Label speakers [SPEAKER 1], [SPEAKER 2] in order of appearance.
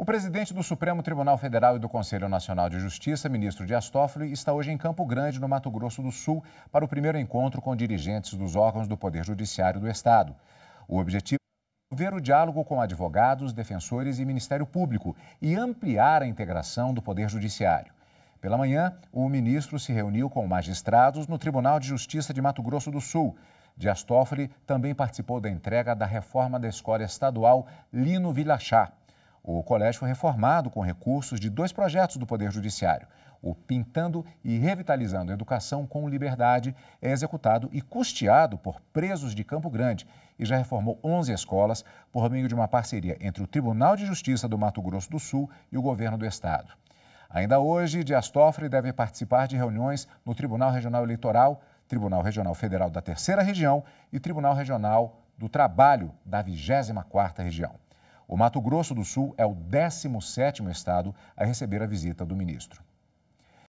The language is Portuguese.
[SPEAKER 1] O presidente do Supremo Tribunal Federal e do Conselho Nacional de Justiça, ministro Dias Toffoli, está hoje em Campo Grande, no Mato Grosso do Sul, para o primeiro encontro com dirigentes dos órgãos do Poder Judiciário do Estado. O objetivo é ver o diálogo com advogados, defensores e Ministério Público e ampliar a integração do Poder Judiciário. Pela manhã, o ministro se reuniu com magistrados no Tribunal de Justiça de Mato Grosso do Sul. Dias Toffoli também participou da entrega da reforma da escola estadual Lino Vilachá. O colégio foi reformado com recursos de dois projetos do Poder Judiciário. O Pintando e Revitalizando a Educação com Liberdade é executado e custeado por presos de Campo Grande e já reformou 11 escolas por meio de uma parceria entre o Tribunal de Justiça do Mato Grosso do Sul e o governo do estado. Ainda hoje, Dias Toffoli deve participar de reuniões no Tribunal Regional Eleitoral, Tribunal Regional Federal da Terceira Região e Tribunal Regional do Trabalho da 24ª Região. O Mato Grosso do Sul é o 17º estado a receber a visita do ministro.